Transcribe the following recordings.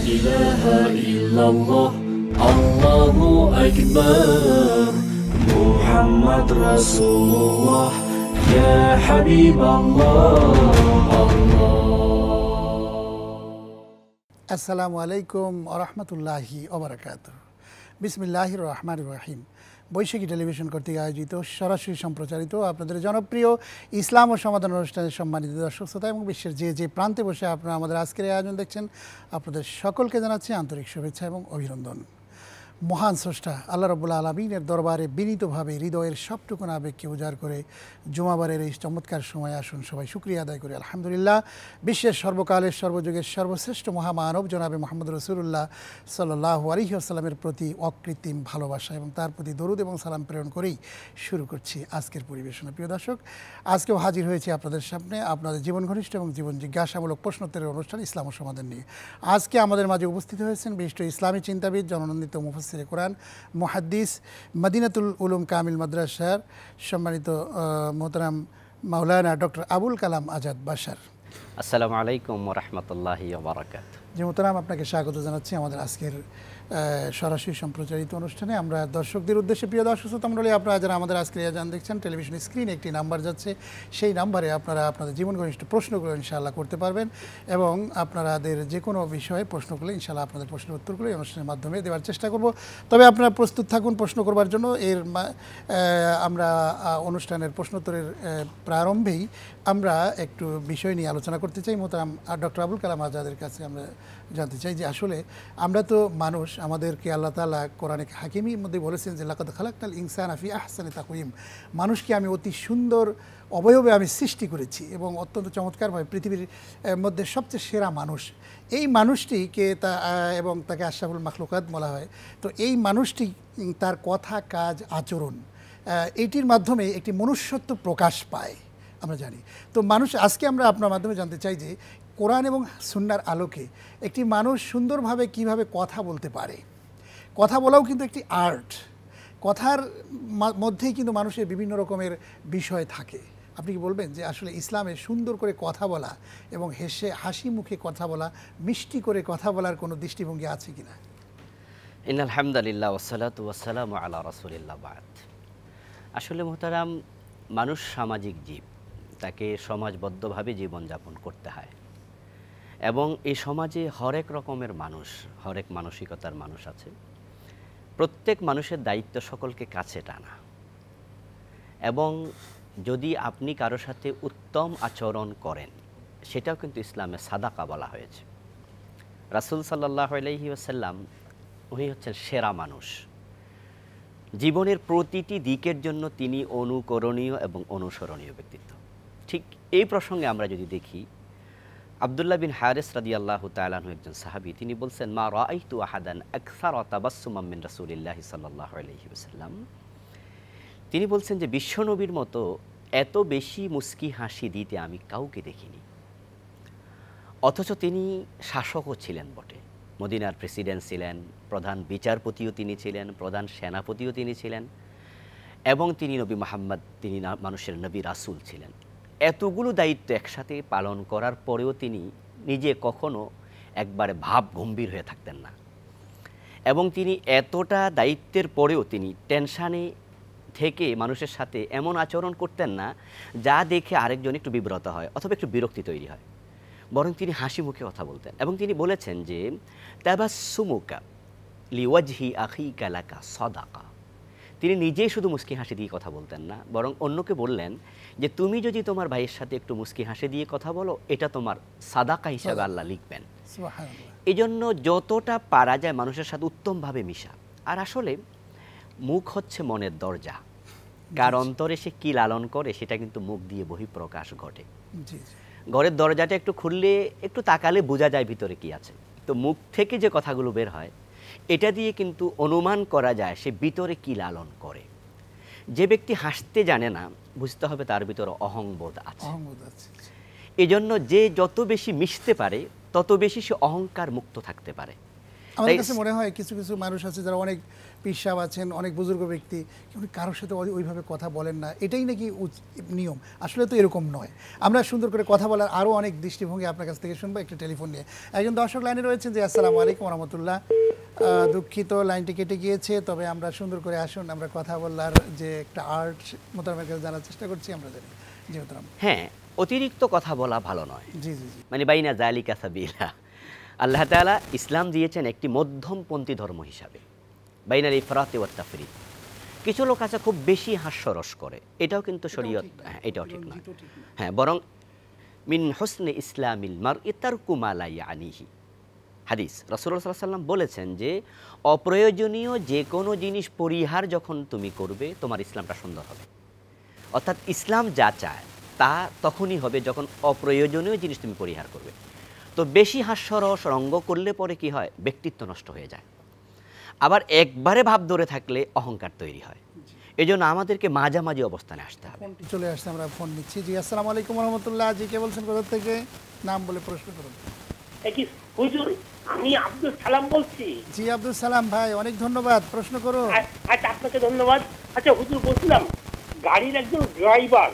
إله إلا الله الله أكبر محمد رسول الله يا حبيب الله الله السلام عليكم ورحمة الله وبركاته بسم الله الرحمن الرحيم বৈশাখী television কর্তৃক আয়োজিত সরাসরি সম্প্রচারিত আপনাদের জনপ্রিয় ইসলাম ও সমাধান অনুষ্ঠানের সম্মানিত দর্শক শ্রোতা এবং বিশ্বের যে যে প্রান্তে বসে আপনারা আমাদের আজকের আয়োজন দেখছেন আপনাদের সকলকে জানাচ্ছি আন্তরিক শুভেচ্ছা এবং অভিনন্দন মহান স্রষ্টা আল্লাহ রবুল্লা আলমিনের দরবারে বিনীতভাবে হৃদয়ের সবটুকুন আবেগকে উজাড় করে জুমাবারের এই চমৎকার সময় আসুন সবাই শুক্রিয়া আদায় করি আলহামদুলিল্লাহ বিশ্বের সর্বকালের সর্বযুগের সর্বশ্রেষ্ঠ মহামানব জনাবে মোহাম্মদ রসুল্লাহ সাল্লাহ আলহিহাস্লামের প্রতি অকৃত্রিম ভালোবাসা এবং তার প্রতি দরুদ এবং সালাম প্রেরণ করেই শুরু করছি আজকের পরিবেশনা প্রিয় দর্শক আজকেও হাজির হয়েছি আপনাদের সামনে আপনাদের জীবন ঘনিষ্ঠ এবং জীবন জিজ্ঞাসামূলক প্রশ্নোত্তরের অনুষ্ঠান ইসলাম সমাধান নিয়ে আজকে আমাদের মাঝে উপস্থিত হয়েছেন বিশিষ্ট ইসলামী চিন্তাবিদ জননন্দিত মুফসি মুফাসির কোরআন মহাদ্দিস মদিনাতুল উলুম কামিল মাদ্রাসার সম্মানিত মোহতারাম মাওলানা ডক্টর আবুল কালাম আজাদ বাসার আসসালামু আলাইকুম রহমতুল্লাহ যে জি মোহতারাম আপনাকে স্বাগত জানাচ্ছি আমাদের আজকের সরাসরি সম্প্রচারিত অনুষ্ঠানে আমরা দর্শকদের উদ্দেশ্যে প্রিয় দর্শক শ্রোতামণ্ডলী আপনারা যারা আমাদের আজকে জান দেখছেন টেলিভিশন স্ক্রিনে একটি নাম্বার যাচ্ছে সেই নাম্বারে আপনারা আপনাদের জীবন ঘনিষ্ঠ প্রশ্নগুলো ইনশাআল্লাহ করতে পারবেন এবং আপনারাদের যে কোনো বিষয়ে প্রশ্ন করলে ইনশাআল্লাহ আপনাদের প্রশ্নের উত্তরগুলো এই অনুষ্ঠানের মাধ্যমে দেওয়ার চেষ্টা করব তবে আপনারা প্রস্তুত থাকুন প্রশ্ন করবার জন্য এর আমরা অনুষ্ঠানের প্রশ্নোত্তরের প্রারম্ভেই আমরা একটু বিষয় নিয়ে আলোচনা করতে চাই মোতারাম ডক্টর আবুল কালাম আজাদের কাছে আমরা জানতে চাই যে আসলে আমরা তো মানুষ আমাদেরকে আল্লাহ তালা কোরআনে হাকিমির মধ্যে বলেছেন যে লাকাত খালাক্তাল ইনসান আফি আহসানে তাকুইম মানুষকে আমি অতি সুন্দর অবয়বে আমি সৃষ্টি করেছি এবং অত্যন্ত চমৎকারভাবে পৃথিবীর মধ্যে সবচেয়ে সেরা মানুষ এই মানুষটিকে তা এবং তাকে আশাফুল মাখলুকাত বলা হয় তো এই মানুষটি তার কথা কাজ আচরণ এটির মাধ্যমে একটি মনুষ্যত্ব প্রকাশ পায় আমরা জানি তো মানুষ আজকে আমরা আপনার মাধ্যমে জানতে চাই যে কোরআন এবং সুন্নার আলোকে একটি মানুষ সুন্দরভাবে কিভাবে কথা বলতে পারে কথা বলাও কিন্তু একটি আর্ট কথার মধ্যেই কিন্তু মানুষের বিভিন্ন রকমের বিষয় থাকে আপনি কি বলবেন যে আসলে ইসলামে সুন্দর করে কথা বলা এবং হেসে হাসি মুখে কথা বলা মিষ্টি করে কথা বলার কোনো দৃষ্টিভঙ্গি আছে কিনা ইন আলহামদুলিল্লাহ ওসালাত ওয়াসালাম আলা বাদ আসলে মোহতারাম মানুষ সামাজিক জীব তাকে সমাজবদ্ধভাবে জীবনযাপন করতে হয় এবং এই সমাজে হরেক রকমের মানুষ হরেক মানসিকতার মানুষ আছে প্রত্যেক মানুষের দায়িত্ব সকলকে কাছে টানা এবং যদি আপনি কারো সাথে উত্তম আচরণ করেন সেটাও কিন্তু ইসলামে সাদাকা বলা হয়েছে রাসুল সাল্লাহ আলহি আসাল্লাম উনি হচ্ছেন সেরা মানুষ জীবনের প্রতিটি দিকের জন্য তিনি অনুকরণীয় এবং অনুসরণীয় ব্যক্তিত্ব ঠিক এই প্রসঙ্গে আমরা যদি দেখি আবদুল্লাহ বিন হারেস রাদি আল্লাহ তালাহ একজন সাহাবি তিনি বলছেন মা রাইতু আহাদান আকসার তাবাসুমামিন রাসুলিল্লাহ সাল্লাহ আলহিউসাল্লাম তিনি বলছেন যে বিশ্বনবীর মতো এত বেশি মুস্কি হাসি দিতে আমি কাউকে দেখিনি অথচ তিনি শাসকও ছিলেন বটে মদিনার প্রেসিডেন্ট ছিলেন প্রধান বিচারপতিও তিনি ছিলেন প্রধান সেনাপতিও তিনি ছিলেন এবং তিনি নবী মাহাম্মদ তিনি মানুষের নবী রাসুল ছিলেন এতগুলো দায়িত্ব একসাথে পালন করার পরেও তিনি নিজে কখনো একবারে ভাব গম্ভীর হয়ে থাকতেন না এবং তিনি এতটা দায়িত্বের পরেও তিনি টেনশানে থেকে মানুষের সাথে এমন আচরণ করতেন না যা দেখে আরেকজন একটু বিব্রত হয় অথবা একটু বিরক্তি তৈরি হয় বরং তিনি হাসি মুখে কথা বলতেন এবং তিনি বলেছেন যে তাবাসুমুকা লিওয়াজহি আখি কালাকা সদাকা তিনি নিজেই শুধু মুস্কি হাসি দিয়ে কথা বলতেন না বরং অন্যকে বললেন যে তুমি যদি তোমার ভাইয়ের সাথে একটু মুস্কি হাসি দিয়ে কথা বলো এটা তোমার সাদাকা হিসাবে আল্লাহ লিখবেন এই জন্য যতটা পারা যায় মানুষের সাথে উত্তমভাবে মিশা আর আসলে মুখ হচ্ছে মনের দরজা কার অন্তরে সে কী লালন করে সেটা কিন্তু মুখ দিয়ে বহিঃপ্রকাশ ঘটে ঘরের দরজাটা একটু খুললে একটু তাকালে বোঝা যায় ভিতরে কি আছে তো মুখ থেকে যে কথাগুলো বের হয় এটা দিয়ে কিন্তু অনুমান করা যায় সে ভিতরে কি লালন করে যে ব্যক্তি হাসতে জানে না বুঝতে হবে তার ভিতরে অহংবোধ আছে এজন্য যে যত বেশি মিশতে পারে তত বেশি সে অহংকার মুক্ত থাকতে পারে আমাদের কাছে মনে হয় কিছু কিছু মানুষ আছে যারা অনেক পিসাব আছেন অনেক বুজুর্গ ব্যক্তি কিন্তু কারোর সাথে ওইভাবে কথা বলেন না এটাই নাকি নিয়ম আসলে তো এরকম নয় আমরা সুন্দর করে কথা বলার আরও অনেক দৃষ্টিভঙ্গি আপনার কাছ থেকে শুনবো একটা টেলিফোন নিয়ে একজন দর্শক লাইনে রয়েছেন যে আসসালামু আলাইকুম রহমতুল্লাহ দুঃখিত লাইনটি কেটে গিয়েছে তবে আমরা সুন্দর করে আসুন আমরা কথা বলার যে একটা আর্ট মোতারামের কাছে জানার চেষ্টা করছি আমরা জানি জি মোতারাম হ্যাঁ অতিরিক্ত কথা বলা ভালো নয় জি জি জি মানে বাইনা জালিকা সাবিলা আল্লাহ তালা ইসলাম দিয়েছেন একটি মধ্যমপন্থী ধর্ম হিসাবে বাইনার এই ফরাতে ওয়াত্তাফরি কিছু লোক আছে খুব বেশি হাস্যরস করে এটাও কিন্তু শরীয়ত হ্যাঁ এটাও ঠিক নয় হ্যাঁ বরং মিন হোসনে ইসলামিল মার ইতার কুমালাই আনিহি হাদিস রসুল্লাহ সাল্লাম বলেছেন যে অপ্রয়োজনীয় যে কোনো জিনিস পরিহার যখন তুমি করবে তোমার ইসলামটা সুন্দর হবে অর্থাৎ ইসলাম যা চায় তা তখনই হবে যখন অপ্রয়োজনীয় জিনিস তুমি পরিহার করবে তো বেশি হাস্যরস রঙ্গ করলে পরে কি হয় ব্যক্তিত্ব নষ্ট হয়ে যায় আবার একবারে ভাব ধরে থাকলে অহংকার তৈরি হয় এই জন্য আমাদেরকে মাঝামাঝি অবস্থানে আসতে হবে চলে আসছে আমরা ফোন নিচ্ছি জি আসসালাম আলাইকুম রহমতুল্লাহ জি কে বলছেন কোথা থেকে নাম বলে প্রশ্ন করুন আমি আব্দুল সালাম বলছি জি আব্দুল সালাম ভাই অনেক ধন্যবাদ প্রশ্ন করুন আচ্ছা আপনাকে ধন্যবাদ আচ্ছা হুজুর বলছিলাম গাড়ির একজন ড্রাইভার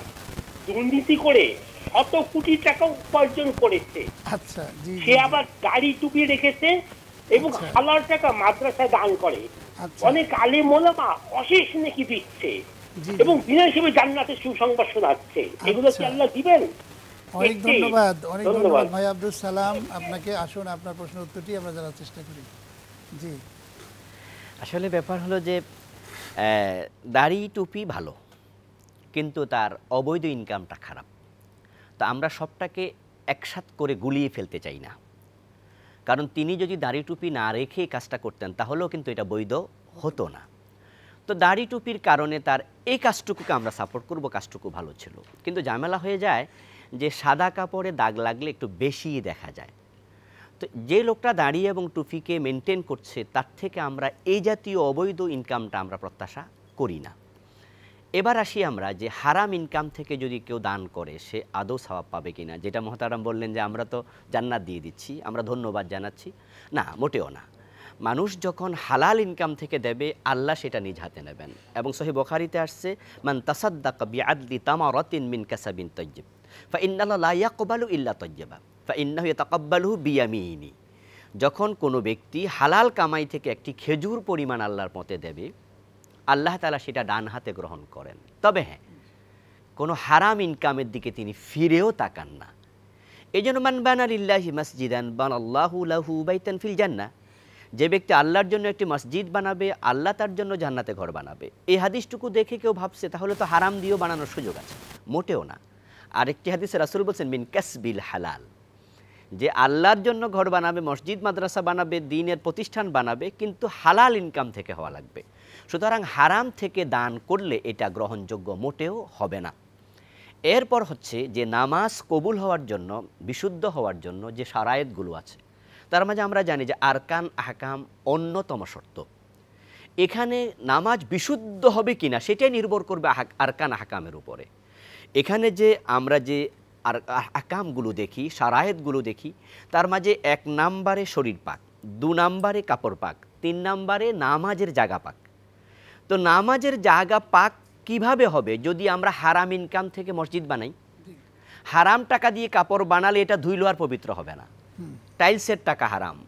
দুর্নীতি করে শত কোটি টাকা উপার্জন করেছে আচ্ছা সে আবার গাড়ি টুপিয়ে রেখেছে এবং আচ্ছা। হালার টাকা মাদ্রাসায় দান করে আচ্ছা। অনেক আলে মোলামা অশেষ নাকি দিচ্ছে এবং বিনা হিসেবে জান্নাতে সুসংবাদ শোনাচ্ছে আচ্ছা। এগুলো কি আল্লাহ দিবেন অনেক ধন্যবাদ অনেক ধন্যবাদ ভাই আব্দুল সালাম আপনাকে আসুন আপনার প্রশ্ন উত্তরটি আমরা জানার চেষ্টা করি জি আসলে ব্যাপার হলো যে দাড়ি টুপি ভালো কিন্তু তার অবৈধ ইনকামটা খারাপ তা আমরা সবটাকে একসাথ করে গুলিয়ে ফেলতে চাই না কারণ তিনি যদি দাড়ি টুপি না রেখে কাজটা করতেন তাহলেও কিন্তু এটা বৈধ হতো না তো দাড়ি টুপির কারণে তার এই কাজটুকুকে আমরা সাপোর্ট করব কাজটুকু ভালো ছিল কিন্তু ঝামেলা হয়ে যায় যে সাদা কাপড়ে দাগ লাগলে একটু বেশিই দেখা যায় তো যে লোকটা দাঁড়িয়ে এবং টুপিকে মেনটেন করছে তার থেকে আমরা এই জাতীয় অবৈধ ইনকামটা আমরা প্রত্যাশা করি না এবার আসি আমরা যে হারাম ইনকাম থেকে যদি কেউ দান করে সে আদৌ স্বভাব পাবে কি না যেটা মহতারাম বললেন যে আমরা তো জান্নাত দিয়ে দিচ্ছি আমরা ধন্যবাদ জানাচ্ছি না মোটেও না মানুষ যখন হালাল ইনকাম থেকে দেবে আল্লাহ সেটা নিজ হাতে নেবেন এবং সহি বখারিতে আসছে মান তাসাদ্দা কবি তামা রতিন মিন কাসাবিন তৈজিব ফা ইন্নাল্লা ইয়াকবালু ইল্লা তৈজেবা ফা ইন্নাহ তাকাব্বালু বিয়ামিনি যখন কোনো ব্যক্তি হালাল কামাই থেকে একটি খেজুর পরিমাণ আল্লাহর পথে দেবে আল্লাহ তালা সেটা ডান হাতে গ্রহণ করেন তবে হ্যাঁ কোনো হারাম ইনকামের দিকে তিনি ফিরেও তাকান না এই জন্য মান আলিল্লাহি মসজিদান বান আল্লাহু বাইতান ফিল জান্না যে ব্যক্তি আল্লাহর জন্য একটি মসজিদ বানাবে আল্লাহ তার জন্য জান্নাতে ঘর বানাবে এই হাদিসটুকু দেখে কেউ ভাবছে তাহলে তো হারাম দিয়েও বানানোর সুযোগ আছে মোটেও না আরেকটি হাদিস রাসুল বলছেন মিন কাসবিল হালাল যে আল্লাহর জন্য ঘর বানাবে মসজিদ মাদ্রাসা বানাবে দিনের প্রতিষ্ঠান বানাবে কিন্তু হালাল ইনকাম থেকে হওয়া লাগবে সুতরাং হারাম থেকে দান করলে এটা গ্রহণযোগ্য মোটেও হবে না এরপর হচ্ছে যে নামাজ কবুল হওয়ার জন্য বিশুদ্ধ হওয়ার জন্য যে সারায়েতগুলো আছে তার মাঝে আমরা জানি যে আরকান আহকাম অন্যতম শর্ত এখানে নামাজ বিশুদ্ধ হবে কিনা সেটাই নির্ভর করবে আরকান আহকামের উপরে এখানে যে আমরা যে আর আকামগুলো দেখি সারায়েতগুলো দেখি তার মাঝে এক নাম্বারে শরীর পাক দু নাম্বারে কাপড় পাক তিন নাম্বারে নামাজের জাগা পাক তো নামাজের জায়গা পাক কিভাবে হবে যদি আমরা হারাম ইনকাম থেকে মসজিদ বানাই হারাম টাকা দিয়ে কাপড় বানালে এটা ধুইলো আর পবিত্র হবে না টাইলসের টাকা হারাম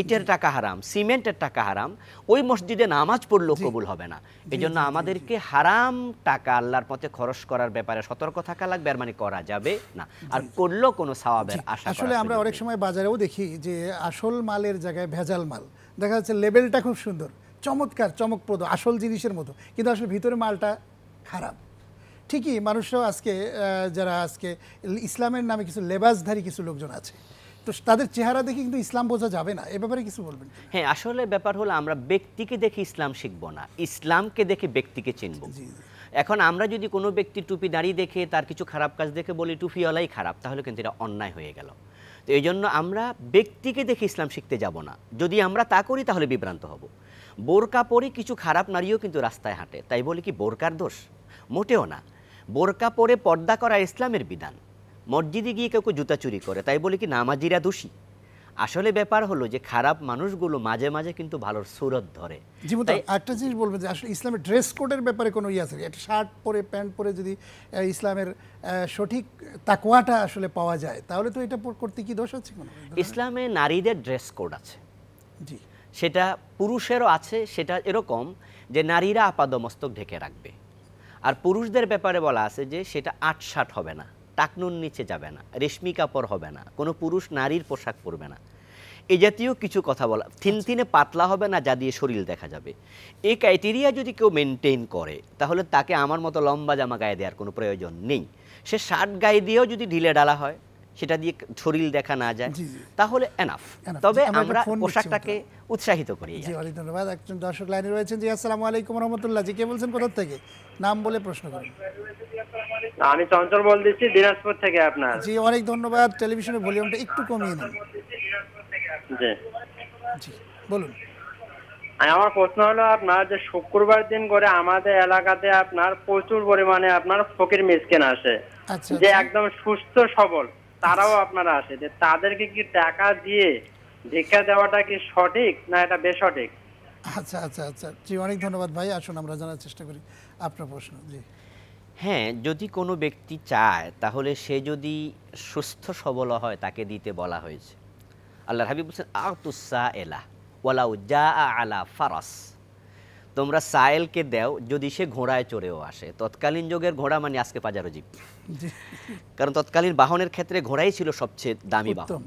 ইটের টাকা হারাম সিমেন্টের টাকা হারাম ওই মসজিদে নামাজ পড়লেও কবুল হবে না এই জন্য আমাদেরকে হারাম টাকা আল্লাহর পথে খরচ করার ব্যাপারে সতর্ক থাকা লাগবে আর মানে করা যাবে না আর করলেও কোনো সওয়াবের আশা আসলে আমরা অনেক সময় বাজারেও দেখি যে আসল মালের জায়গায় ভেজাল মাল দেখা যাচ্ছে লেবেলটা খুব সুন্দর চমৎকার চমকপ্রদ আসল জিনিসের মতো কিন্তু আসলে ভিতরে মালটা খারাপ ঠিকই মানুষরাও আজকে যারা আজকে ইসলামের নামে কিছু লেবাসধারী কিছু লোকজন আছে তো তাদের চেহারা দেখে কিন্তু ইসলাম বোঝা যাবে না এ ব্যাপারে কিছু বলবেন হ্যাঁ আসলে ব্যাপার হলো আমরা ব্যক্তিকে দেখে ইসলাম শিখব না ইসলামকে দেখে ব্যক্তিকে চিনব এখন আমরা যদি কোনো ব্যক্তি টুপি দাঁড়িয়ে দেখে তার কিছু খারাপ কাজ দেখে বলি টুপিওয়ালাই খারাপ তাহলে কিন্তু এটা অন্যায় হয়ে গেল তো এই জন্য আমরা ব্যক্তিকে দেখে ইসলাম শিখতে যাব না যদি আমরা তা করি তাহলে বিভ্রান্ত হব বোরকা পরে কিছু খারাপ নারীও কিন্তু রাস্তায় হাঁটে তাই বলে কি বোরকার দোষ মোটেও না বোরকা পরে পর্দা করা ইসলামের বিধান মসজিদে গিয়ে কেউ কেউ জুতা চুরি করে তাই বলে কি নামাজিরা দোষী আসলে ব্যাপার হলো যে খারাপ মানুষগুলো মাঝে মাঝে কিন্তু ভালো সুরত ধরে একটা জিনিস বলবেন যে আসলে ইসলামের ড্রেস কোডের ব্যাপারে কোনো ইয়ে আছে একটা শার্ট পরে প্যান্ট পরে যদি ইসলামের সঠিক তাকুয়াটা আসলে পাওয়া যায় তাহলে তো এটা করতে কি দোষ হচ্ছে ইসলামে নারীদের ড্রেস কোড আছে জি সেটা পুরুষেরও আছে সেটা এরকম যে নারীরা আপাদমস্তক ঢেকে রাখবে আর পুরুষদের ব্যাপারে বলা আছে যে সেটা আটসাট হবে না টাকনুন নিচে যাবে না রেশমি কাপড় হবে না কোনো পুরুষ নারীর পোশাক পরবে না এ জাতীয় কিছু কথা বলা থিনথিনে পাতলা হবে না যা দিয়ে শরীর দেখা যাবে এই ক্রাইটেরিয়া যদি কেউ মেনটেন করে তাহলে তাকে আমার মতো লম্বা জামা গায়ে দেওয়ার কোনো প্রয়োজন নেই সে শার্ট গায়ে দিয়েও যদি ঢিলে ডালা হয় সেটা দিয়ে ছড়িল দেখা না যায় তাহলে এনাফ তবে আমরা পোশাকটাকে উৎসাহিত করি জি ধন্যবাদ একজন দর্শক লাইনে রয়েছেন জি আসসালামু আলাইকুম রহমতুল্লাহ জি কে বলছেন কোথা থেকে নাম বলে প্রশ্ন করুন আমি চঞ্চল বল দিচ্ছি দিনাজপুর থেকে আপনার জি অনেক ধন্যবাদ টেলিভিশনের ভলিউমটা একটু কমিয়ে নিন জি জি বলুন আমার প্রশ্ন হলো আপনার যে শুক্রবার দিন করে আমাদের এলাকাতে আপনার প্রচুর পরিমাণে আপনার ফকির মিসকেন আসে আচ্ছা, যে আচ্ছা। একদম সুস্থ সবল তারাও আপনারা আসে যে তাদেরকে কি টাকা দিয়ে ভিক্ষা দেওয়াটা কি সঠিক না এটা বেসঠিক আচ্ছা আচ্ছা আচ্ছা জি অনেক ধন্যবাদ ভাই আসুন আমরা জানার চেষ্টা করি আপনার প্রশ্ন জি হ্যাঁ যদি কোনো ব্যক্তি চায় তাহলে সে যদি সুস্থ সবল হয় তাকে দিতে বলা হয়েছে আল্লাহ হাবিব বলছেন আতুসা এলা ওয়ালাউ জা আলা ফারাস তোমরা সায়েলকে দেও যদি সে ঘোড়ায় চড়েও আসে তৎকালীন যুগের ঘোড়া মানে আজকে পাজারো জীব কারণ তৎকালীন বাহনের ক্ষেত্রে ঘোড়াই ছিল সবচেয়ে দামি বাহন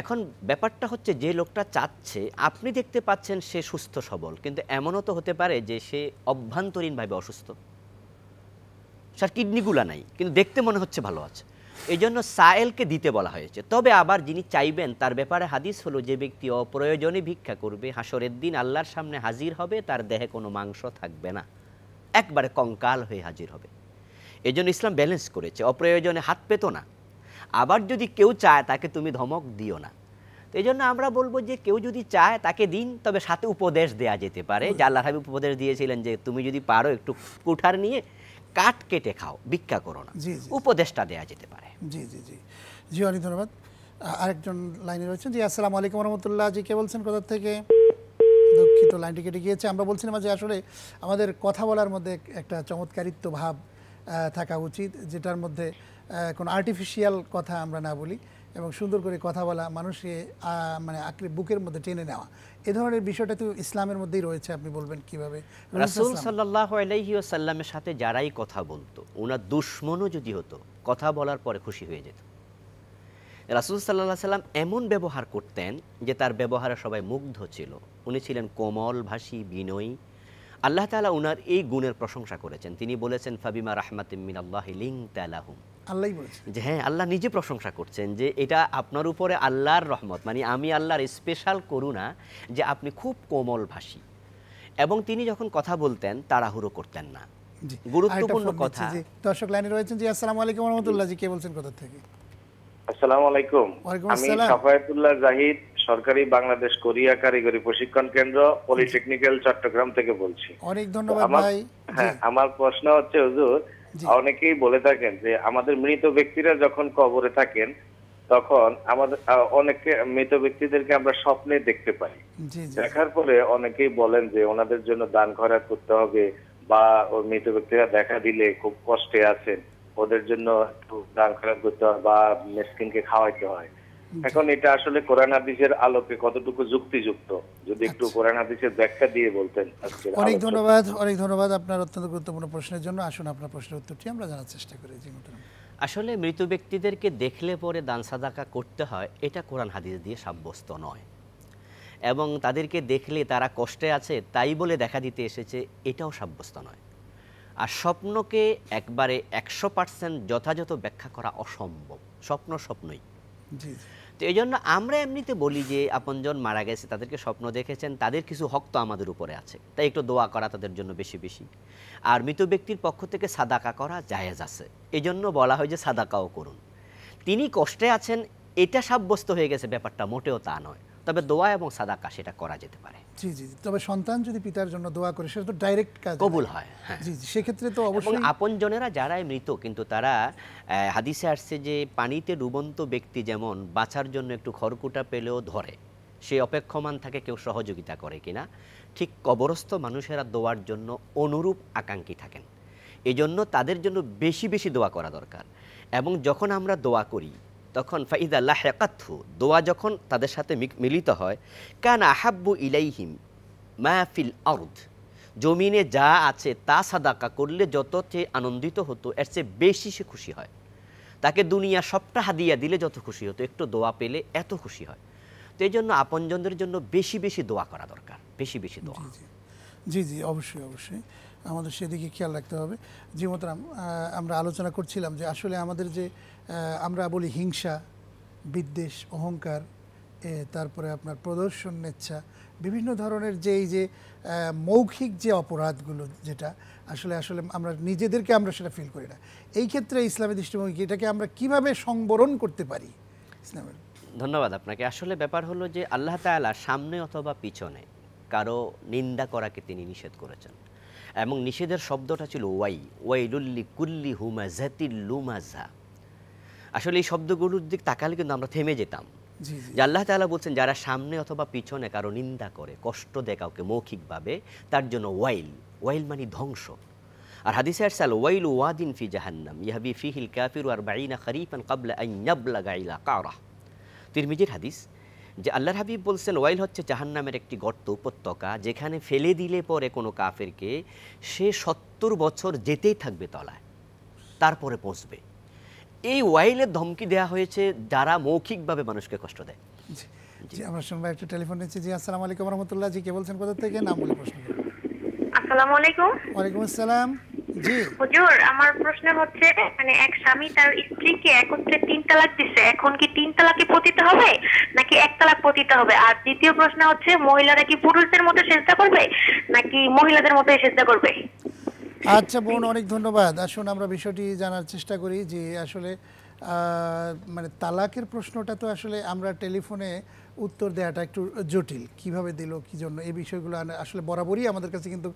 এখন ব্যাপারটা হচ্ছে যে লোকটা চাচ্ছে আপনি দেখতে পাচ্ছেন সে সুস্থ সবল কিন্তু এমনও তো হতে পারে যে সে অভ্যন্তরীণভাবে অসুস্থ সার কিডনিগুলা নাই কিন্তু দেখতে মনে হচ্ছে ভালো আছে এজন্য সায়েলকে দিতে বলা হয়েছে তবে আবার যিনি চাইবেন তার ব্যাপারে হাদিস হলো যে ব্যক্তি অপ্রয়োজনে ভিক্ষা করবে হাসরের দিন আল্লাহর সামনে হাজির হবে তার দেহে কোনো মাংস থাকবে না একবারে কঙ্কাল হয়ে হাজির হবে এজন্য ইসলাম ব্যালেন্স করেছে অপ্রয়োজনে হাত পেত না আবার যদি কেউ চায় তাকে তুমি ধমক দিও না তো এই জন্য আমরা বলবো যে কেউ যদি চায় তাকে দিন তবে সাথে উপদেশ দেয়া যেতে পারে যে আল্লাহ হাবিব উপদেশ দিয়েছিলেন যে তুমি যদি পারো একটু কুঠার নিয়ে কাঠ কেটে খাও ভিক্ষা করো না উপদেশটা দেয়া যেতে পারে জি জি জি জি অনেক ধন্যবাদ আরেকজন লাইনে রয়েছেন জি আসসালামু আলাইকুম রহমতুল্লাহ জি কে বলছেন কোথা থেকে দুঃখিত লাইনটি কেটে গিয়েছে আমরা বলছিলাম যে আসলে আমাদের কথা বলার মধ্যে একটা চমৎকারিত্ব ভাব থাকা উচিত যেটার মধ্যে কোনো আর্টিফিশিয়াল কথা আমরা না বলি এবং সুন্দর করে কথা বলা মানুষকে মানে বুকের মধ্যে টেনে নেওয়া এ ধরনের বিষয়টা তো ইসলামের মধ্যেই রয়েছে আপনি বলবেন কিভাবে রাসুল সাল্লাহ আলাইহি সাথে যারাই কথা বলতো ওনার দুশ্মনও যদি হতো কথা বলার পরে খুশি হয়ে যেত রাসুল সাল্লাহ সাল্লাম এমন ব্যবহার করতেন যে তার ব্যবহারে সবাই মুগ্ধ ছিল উনি ছিলেন কোমল ভাষী বিনয়ী আল্লাহ তালা উনার এই গুণের প্রশংসা করেছেন তিনি বলেছেন ফাবিমা রাহমাতিমিন আল্লাহ লিং তালাহুম আল্লাহই বলেছেন হ্যাঁ আল্লাহ নিজে প্রশংসা করছেন যে এটা আপনার উপরে আল্লাহর রহমত মানে আমি আল্লাহর স্পেশাল করুণা যে আপনি খুব কোমল ভাষী এবং তিনি যখন কথা বলতেন তাড়াহুড়ো করতেন না গুরুত্বপূর্ণ কথা দর্শক লাইনে রয়েছেন জি আসসালামু আলাইকুম রহমতুল্লাহ জি কে বলছেন কোথা থেকে আসসালামু আলাইকুম আমি সাফায়াতুল্লাহ জাহিদ সরকারি বাংলাদেশ কোরিয়া কারিগরি প্রশিক্ষণ কেন্দ্র পলিটেকনিক্যাল চট্টগ্রাম থেকে বলছি অনেক ধন্যবাদ ভাই হ্যাঁ আমার প্রশ্ন হচ্ছে হুজুর অনেকেই বলে থাকেন যে আমাদের মৃত ব্যক্তিরা যখন কবরে থাকেন তখন আমাদের অনেকে মৃত ব্যক্তিদেরকে আমরা স্বপ্নে দেখতে পাই দেখার পরে অনেকেই বলেন যে ওনাদের জন্য দান খরা করতে হবে বা ওর মৃত ব্যক্তিরা দেখা দিলে খুব কষ্টে আছেন ওদের জন্য একটু দান খরাত করতে হয় বা মেসকিনকে খাওয়াইতে হয় এখন এটা আসলে কোরআন হাদিসের আলোকে কতটুকু যুক্তিযুক্ত যদি একটু আচ্ছা। কোরআন হাদিসের ব্যাখ্যা দিয়ে বলতেন অনেক ধন্যবাদ অনেক ধন্যবাদ আপনার অত্যন্ত গুরুত্বপূর্ণ প্রশ্নের জন্য আসুন আপনার প্রশ্নের উত্তরটি আমরা জানার চেষ্টা করি আসলে মৃত ব্যক্তিদেরকে দেখলে পরে দান সাদাকা করতে হয় এটা কোরআন হাদিস দিয়ে সাব্যস্ত নয় এবং তাদেরকে দেখলে তারা কষ্টে আছে তাই বলে দেখা দিতে এসেছে এটাও সাব্যস্ত নয় আর স্বপ্নকে একবারে একশো পার্সেন্ট যথাযথ ব্যাখ্যা করা অসম্ভব স্বপ্ন স্বপ্নই তো এই জন্য আমরা এমনিতে বলি যে আপনজন মারা গেছে তাদেরকে স্বপ্ন দেখেছেন তাদের কিছু হক তো আমাদের উপরে আছে তাই একটু দোয়া করা তাদের জন্য বেশি বেশি আর মৃত ব্যক্তির পক্ষ থেকে সাদাকা করা জায়েজ আছে এই জন্য বলা হয় যে সাদাকাও করুন তিনি কষ্টে আছেন এটা সাব্যস্ত হয়ে গেছে ব্যাপারটা মোটেও তা নয় তবে দোয়া এবং সাদাকা সেটা করা যেতে পারে জি জি তবে সন্তান যদি পিতার জন্য দোয়া করে সেটা তো ডাইরেক্ট কাজ কবুল হয় হ্যাঁ জি সেক্ষেত্রে তো অবশ্যই আপনজনেরা যারাই মৃত কিন্তু তারা হাদিসে আসছে যে পানিতে ডুবন্ত ব্যক্তি যেমন বাঁচার জন্য একটু খড়কুটা পেলেও ধরে সে অপেক্ষমান থাকে কেউ সহযোগিতা করে কিনা ঠিক কবরস্থ মানুষেরা দোয়ার জন্য অনুরূপ আকাঙ্ক্ষী থাকেন এজন্য তাদের জন্য বেশি বেশি দোয়া করা দরকার এবং যখন আমরা দোয়া করি তখন ফাইদা লাহেকাথু দোয়া যখন তাদের সাথে মিলিত হয় কান আহাব্বু ইলাইহিম মাহফিল আউদ জমিনে যা আছে তা সাদাকা করলে যত চেয়ে আনন্দিত হতো এর চেয়ে বেশি সে খুশি হয় তাকে দুনিয়া সবটা হাদিয়া দিলে যত খুশি হতো একটু দোয়া পেলে এত খুশি হয় তো এই জন্য আপনজনদের জন্য বেশি বেশি দোয়া করা দরকার বেশি বেশি দোয়া জি জি অবশ্যই অবশ্যই আমাদের সেদিকে খেয়াল রাখতে হবে জি মোতরাম আমরা আলোচনা করছিলাম যে আসলে আমাদের যে আমরা বলি হিংসা বিদ্বেষ অহংকার তারপরে আপনার প্রদর্শন নেচ্ছা বিভিন্ন ধরনের যে এই যে মৌখিক যে অপরাধগুলো যেটা আসলে আসলে আমরা নিজেদেরকে আমরা সেটা ফিল করি না এই ক্ষেত্রে ইসলামী দৃষ্টিভঙ্গি এটাকে আমরা কিভাবে সংবরণ করতে পারি ইসলামের ধন্যবাদ আপনাকে আসলে ব্যাপার হলো যে আল্লাহ তালা সামনে অথবা পিছনে কারো নিন্দা করাকে তিনি নিষেধ করেছেন এবং নিষেধের শব্দটা ছিল ওয়াই ওয়াইলুল্লি কুল্লি হুমাজাতিল লুমাজা আসলে এই শব্দগুলোর দিক তাকালে কিন্তু আমরা থেমে যেতাম যে আল্লাহ তালা বলছেন যারা সামনে অথবা পিছনে কারো নিন্দা করে কষ্ট দেয় কাউকে মৌখিকভাবে তার জন্য ওয়াইল ওয়াইল মানে ধ্বংস আর হাদিসের সাল ওয়াইল ওয়াদিন ফি জাহান্নাম ইহাবি ফিহিল কাফির আর বাইনা খারিফান কাবলা আইনাবলা গাইলা কারা তিরমিজির হাদিস যে আল্লাহর হাবিব বলছেন ওয়াইল হচ্ছে জাহান্নামের একটি গর্ত উপত্যকা যেখানে ফেলে দিলে পরে কোনো কাফেরকে সে সত্তর বছর যেতেই থাকবে তলায় তারপরে পৌঁছবে এই ওয়াইলের ধমকি দেয়া হয়েছে যারা মৌখিকভাবে মানুষকে কষ্ট দেয় জি আমরা শুনবো একটা টেলিফোন নিচ্ছি জি আসসালামু আলাইকুম রহমতুল্লাহ জি কে বলছেন কোথা থেকে নাম বলে প্রশ্ন আসসালামু আলাইকুম ওয়ালাইকুম আসসালাম জি হুজুর আমার প্রশ্ন হচ্ছে মানে এক স্বামী তার স্ত্রীকে একত্রে তিন তালাক দিছে এখন কি তিন তালাকে পতিত হবে নাকি এক তালাক পতিত হবে আর দ্বিতীয় প্রশ্ন হচ্ছে মহিলারা কি পুরুষদের মতো সেজদা করবে নাকি মহিলাদের মতো সেজদা করবে আচ্ছা বোন অনেক ধন্যবাদ আসুন আমরা বিষয়টি জানার চেষ্টা করি যে আসলে মানে তালাকের প্রশ্নটা তো আসলে আমরা টেলিফোনে উত্তর দেওয়াটা একটু জটিল কিভাবে দিল কি জন্য এই বিষয়গুলো আসলে বরাবরই আমাদের কাছে কিন্তু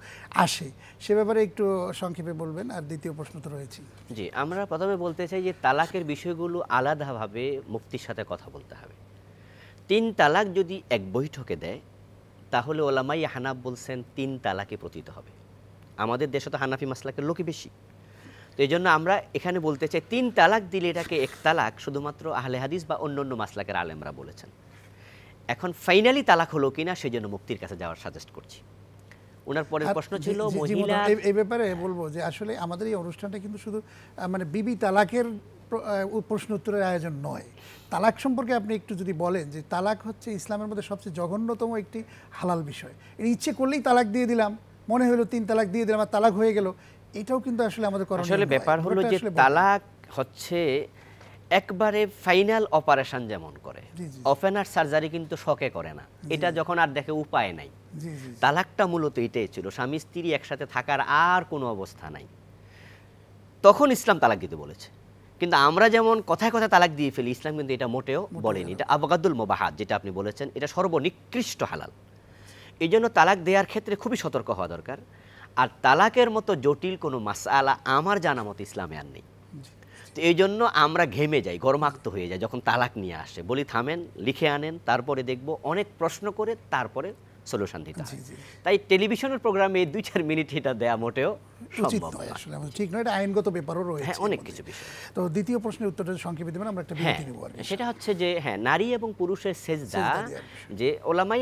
আসে সে ব্যাপারে একটু সংক্ষেপে বলবেন আর দ্বিতীয় প্রশ্ন তো রয়েছে জি আমরা প্রথমে বলতে চাই যে তালাকের বিষয়গুলো আলাদাভাবে মুক্তির সাথে কথা বলতে হবে তিন তালাক যদি এক বৈঠকে দেয় তাহলে ওলামাই হানাব বলছেন তিন তালাকে প্রতীত হবে আমাদের দেশে তো হানাফি মাসলাকের লোকই বেশি তো এই জন্য আমরা এখানে বলতে চাই তিন তালাক দিলে এটাকে এক তালাক শুধুমাত্র আহলে হাদিস বা অন্য অন্য মাসলাকের আলেমরা বলেছেন এখন ফাইনালি তালাক হলো কিনা সেই জন্য মুক্তির কাছে যাওয়ার সাজেস্ট করছি ওনার পরের প্রশ্ন ছিল এই ব্যাপারে বলবো যে আসলে আমাদের এই অনুষ্ঠানটা কিন্তু শুধু মানে বিবি তালাকের প্রশ্ন উত্তরের আয়োজন নয় তালাক সম্পর্কে আপনি একটু যদি বলেন যে তালাক হচ্ছে ইসলামের মধ্যে সবচেয়ে জঘন্যতম একটি হালাল বিষয় এটা ইচ্ছে করলেই তালাক দিয়ে দিলাম মনে হলো তিন তালাক দিয়ে দিলাম তালাক হয়ে গেল এটাও কিন্তু আসলে আমাদের আসলে ব্যাপার হলো যে তালাক হচ্ছে একবারে ফাইনাল অপারেশন যেমন করে ওপেন সার্জারি কিন্তু শখে করে না এটা যখন আর দেখে উপায় নাই তালাকটা মূলত এটাই ছিল স্বামী স্ত্রী একসাথে থাকার আর কোনো অবস্থা নাই তখন ইসলাম তালাক দিতে বলেছে কিন্তু আমরা যেমন কথায় কথায় তালাক দিয়ে ফেলি ইসলাম কিন্তু এটা মোটেও বলেনি এটা আবগাদুল মোবাহাদ যেটা আপনি বলেছেন এটা সর্বনিকৃষ্ট হালাল এই জন্য তালাক দেওয়ার ক্ষেত্রে খুবই সতর্ক হওয়া দরকার আর তালাকের মতো জটিল কোনো মাসালা আমার জানা মতো ইসলামে আর নেই তো এই জন্য আমরা ঘেমে যাই গরমাক্ত হয়ে যায় যখন তালাক নিয়ে আসে বলি থামেন লিখে আনেন তারপরে দেখব অনেক প্রশ্ন করে তারপরে সলিউশন দিতে হয় তাই টেলিভিশনের প্রোগ্রামে দুই চার মিনিট এটা দেয়া মোটেও ঠিক নয় এটা আইনগত ব্যাপারও রয়েছে হ্যাঁ অনেক কিছু তো দ্বিতীয় প্রশ্নের উত্তরটা সংক্ষেপে দেবেন আমরা একটা বিরতি হ্যাঁ, সেটা হচ্ছে যে হ্যাঁ নারী এবং পুরুষের সেজদা যে ওলামাই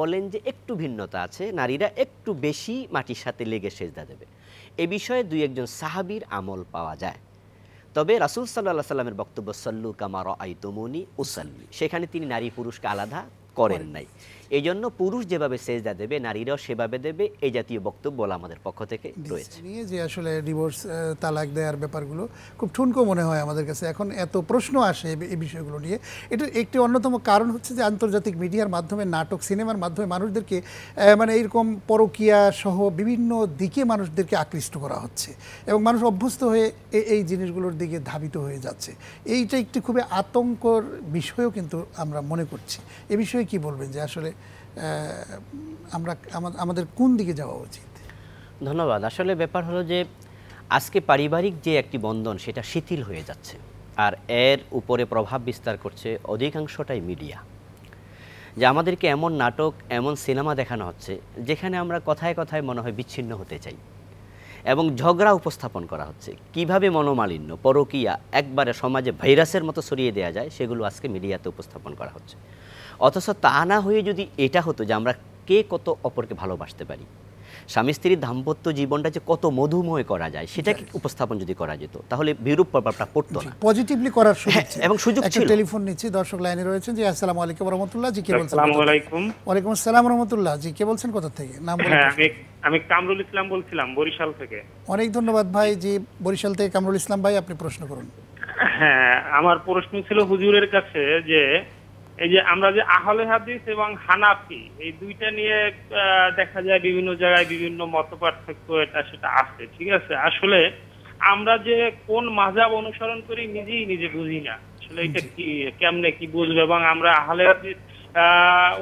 বলেন যে একটু ভিন্নতা আছে নারীরা একটু বেশি মাটির সাথে লেগে সেজদা দেবে এ বিষয়ে দুই একজন সাহাবির আমল পাওয়া যায় তবে রাসুল সাল্লাহ সাল্লামের বক্তব্য সল্লু কামার আই তমনি উসাল্লি সেখানে তিনি নারী পুরুষকে আলাদা করেন নাই এই জন্য পুরুষ যেভাবে সেজদা দেবে নারীরাও সেভাবে দেবে এই জাতীয় বক্তব্য আমাদের পক্ষ থেকে রয়েছে নিয়ে যে আসলে ডিভোর্স তালাক দেওয়ার ব্যাপারগুলো খুব ঠুনকো মনে হয় আমাদের কাছে এখন এত প্রশ্ন আসে এই বিষয়গুলো নিয়ে এটার একটি অন্যতম কারণ হচ্ছে যে আন্তর্জাতিক মিডিয়ার মাধ্যমে নাটক সিনেমার মাধ্যমে মানুষদেরকে মানে এইরকম পরকিয়া সহ বিভিন্ন দিকে মানুষদেরকে আকৃষ্ট করা হচ্ছে এবং মানুষ অভ্যস্ত হয়ে এই জিনিসগুলোর দিকে ধাবিত হয়ে যাচ্ছে এইটা একটি খুবই আতঙ্কর বিষয়ও কিন্তু আমরা মনে করছি এ বিষয়ে বিষয়ে কি বলবেন যে আসলে আমরা আমাদের কোন দিকে যাওয়া উচিত ধন্যবাদ আসলে ব্যাপার হলো যে আজকে পারিবারিক যে একটি বন্ধন সেটা শিথিল হয়ে যাচ্ছে আর এর উপরে প্রভাব বিস্তার করছে অধিকাংশটাই মিডিয়া যে আমাদেরকে এমন নাটক এমন সিনেমা দেখানো হচ্ছে যেখানে আমরা কথায় কথায় মনে হয় বিচ্ছিন্ন হতে চাই এবং ঝগড়া উপস্থাপন করা হচ্ছে কিভাবে মনোমালিন্য পরকিয়া একবারে সমাজে ভাইরাসের মতো সরিয়ে দেওয়া যায় সেগুলো আজকে মিডিয়াতে উপস্থাপন করা হচ্ছে অথচ তা না হয়ে যদি এটা হতো যে আমরা কে কত অপরকে ভালোবাসতে পারি স্বামী স্ত্রীর দাম্পত্য জীবনটা যে কত মধুময় করা যায় সেটাকে উপস্থাপন যদি করা যেত তাহলে বিরূপ প্রভাবটা পড়তো না পজিটিভলি করার সুযোগ হ্যাঁ, এবং সুযোগ ছিল টেলিফোন নিচ্ছি দর্শক লাইনে রয়েছেন জি আসসালামু আলাইকুম রাহমাতুল্লাহ জি কে বলছেন আসসালামু আলাইকুম ওয়া আলাইকুম আসসালাম রাহমাতুল্লাহ জি কে বলছেন কোথা থেকে নাম বলুন হ্যাঁ, আমি আমি কামরুল ইসলাম বলছিলাম বরিশাল থেকে অনেক ধন্যবাদ ভাই জি বরিশাল থেকে কামরুল ইসলাম ভাই আপনি প্রশ্ন করুন হ্যাঁ আমার প্রশ্ন ছিল হুজুরের কাছে যে এই যে আমরা যে আহলে হাদিস এবং হানাফি এই দুইটা নিয়ে দেখা যায় বিভিন্ন জায়গায় বিভিন্ন মত পার্থক্য এটা সেটা আছে ঠিক আছে আসলে আমরা যে কোন মাজাব অনুসরণ করি নিজেই নিজে বুঝি না আসলে এটা কি কেমনে কি বুঝবে এবং আমরা আহলে হাদিস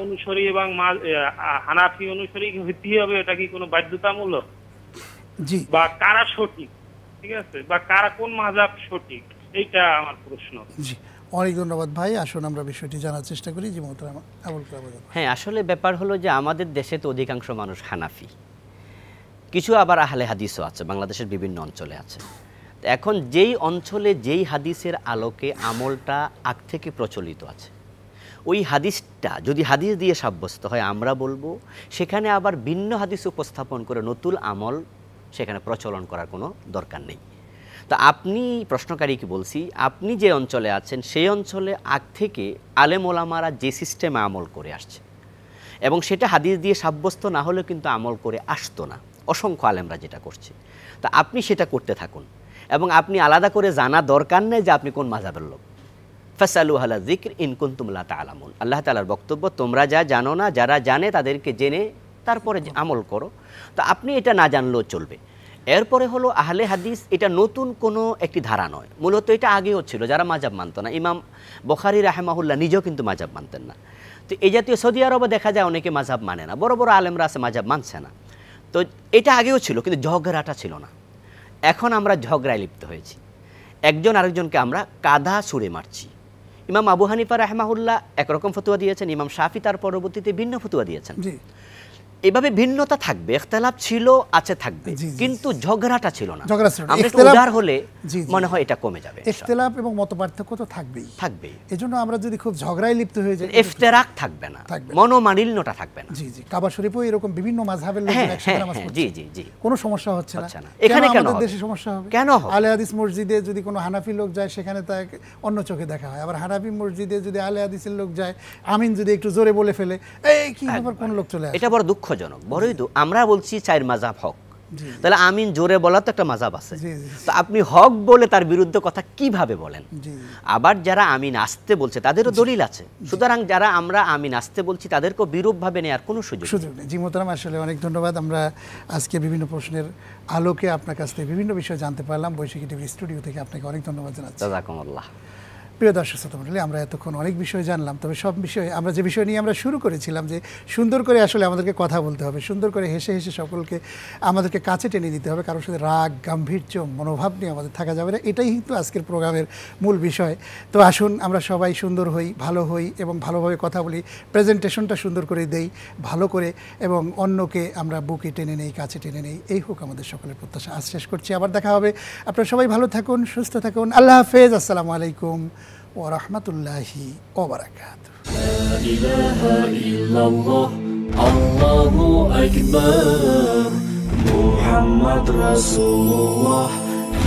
অনুসরী এবং হানাফি অনুসরী হইতে হবে এটা কি কোনো বাধ্যতামূলক বা কারা সঠিক ঠিক আছে বা কারা কোন মাজাব সঠিক এইটা আমার প্রশ্ন জি অনেক ধন্যবাদ ভাই আসুন আমরা বিষয়টি জানার চেষ্টা করি যে হ্যাঁ আসলে ব্যাপার হলো যে আমাদের দেশে তো অধিকাংশ মানুষ হানাফি কিছু আবার আহলে হাদিসও আছে বাংলাদেশের বিভিন্ন অঞ্চলে আছে এখন যেই অঞ্চলে যেই হাদিসের আলোকে আমলটা আগ থেকে প্রচলিত আছে ওই হাদিসটা যদি হাদিস দিয়ে সাব্যস্ত হয় আমরা বলবো সেখানে আবার ভিন্ন হাদিস উপস্থাপন করে নতুন আমল সেখানে প্রচলন করার কোনো দরকার নেই তা আপনি প্রশ্নকারীকে বলছি আপনি যে অঞ্চলে আছেন সেই অঞ্চলে আগ থেকে আলেম ওলামারা যে সিস্টেমে আমল করে আসছে এবং সেটা হাদিস দিয়ে সাব্যস্ত না হলেও কিন্তু আমল করে আসতো না অসংখ্য আলেমরা যেটা করছে তা আপনি সেটা করতে থাকুন এবং আপনি আলাদা করে জানা দরকার নেই যে আপনি কোন মাজাবের লোক ফাসালু হালা জিক্র ইনকুন তুমলা তালামুন আল্লাহ তালার বক্তব্য তোমরা যা জানো না যারা জানে তাদেরকে জেনে তারপরে আমল করো তা আপনি এটা না জানলেও চলবে এরপরে হলো আহলে হাদিস এটা নতুন কোনো একটি ধারা নয় মূলত এটা আগেও ছিল যারা মাজাব মানত না ইমাম বখারি রাহেমাহুল্লাহ নিজেও কিন্তু মাজাব মানতেন না তো এই জাতীয় সৌদি আরবে দেখা যায় অনেকে মাজাব মানে না বড় বড় আলেমরা আছে মাজাব মানছে না তো এটা আগেও ছিল কিন্তু ঝগড়াটা ছিল না এখন আমরা ঝগড়ায় লিপ্ত হয়েছি একজন আরেকজনকে আমরা কাদা সুরে মারছি ইমাম আবু হানিফা রাহমাহুল্লাহ একরকম ফতুয়া দিয়েছেন ইমাম শাফি তার পরবর্তীতে ভিন্ন ফতুয়া দিয়েছেন এভাবে ভিন্নতা থাকবে এখতলাফ ছিল আছে থাকবে কিন্তু ঝগড়াটা ছিল না ঝগড়া হলে মনে হয় এটা কমে যাবে এখতলাফ এবং মতপার্থক্য তো থাকবেই থাকবেই এজন্য আমরা যদি খুব ঝগড়ায় লিপ্ত হয়ে যাই ইফতেরাক থাকবে না মনোমালিন্যটা থাকবে না জি জি কাবা শরীফও এরকম বিভিন্ন মাযহাবের লোক হ্যাঁ, একসাথে হ্যাঁ, নামাজ হ্যাঁ। পড়ে জি জি জি কোনো সমস্যা হচ্ছে না এখানে কেন আমাদের দেশে সমস্যা হবে কেন হবে আলে হাদিস মসজিদে যদি কোনো হানাফি লোক যায় সেখানে তা অন্য চোখে দেখা হয় আবার হানাফি মসজিদে যদি আলে হাদিসের লোক যায় আমিন যদি একটু জোরে বলে ফেলে এই কি ব্যাপার কোন লোক চলে আসে এটা বড় দুঃখ দুঃখজনক বড়ই আমরা বলছি চায়ের মাজাব হক তাহলে আমিন জোরে বলা তো একটা মাজাব আছে তো আপনি হক বলে তার বিরুদ্ধে কথা কিভাবে বলেন আবার যারা আমিন আসতে বলছে তাদেরও দলিল আছে সুতরাং যারা আমরা আমিন আসতে বলছি তাদেরকেও বিরূপভাবে নেওয়ার কোনো সুযোগ সুযোগ নেই জি মোতারাম আসলে অনেক ধন্যবাদ আমরা আজকে বিভিন্ন প্রশ্নের আলোকে আপনার কাছ থেকে বিভিন্ন বিষয় জানতে পারলাম বৈশাখী টিভি স্টুডিও থেকে আপনাকে অনেক ধন্যবাদ জানাচ্ছি জাজাকুমুল্লাহ প্রিয় দর্শক শ্রোতা মন্ডলী আমরা এতক্ষণ অনেক বিষয় জানলাম তবে সব বিষয়ে আমরা যে বিষয় নিয়ে আমরা শুরু করেছিলাম যে সুন্দর করে আসলে আমাদেরকে কথা বলতে হবে সুন্দর করে হেসে হেসে সকলকে আমাদেরকে কাছে টেনে দিতে হবে কারোর সাথে রাগ গাম্ভীর্য মনোভাব নিয়ে আমাদের থাকা যাবে না এটাই কিন্তু আজকের প্রোগ্রামের মূল বিষয় তো আসুন আমরা সবাই সুন্দর হই ভালো হই এবং ভালোভাবে কথা বলি প্রেজেন্টেশনটা সুন্দর করে দেই ভালো করে এবং অন্যকে আমরা বুকে টেনে নেই কাছে টেনে নেই এই হোক আমাদের সকলের প্রত্যাশা আজ শেষ করছি আবার দেখা হবে আপনারা সবাই ভালো থাকুন সুস্থ থাকুন আল্লাহ হাফেজ আসসালামু আলাইকুম ورحمة الله وبركاته لا إله إلا الله الله أكبر محمد رسول الله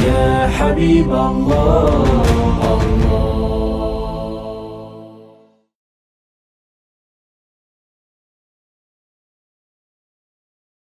يا حبيب الله الله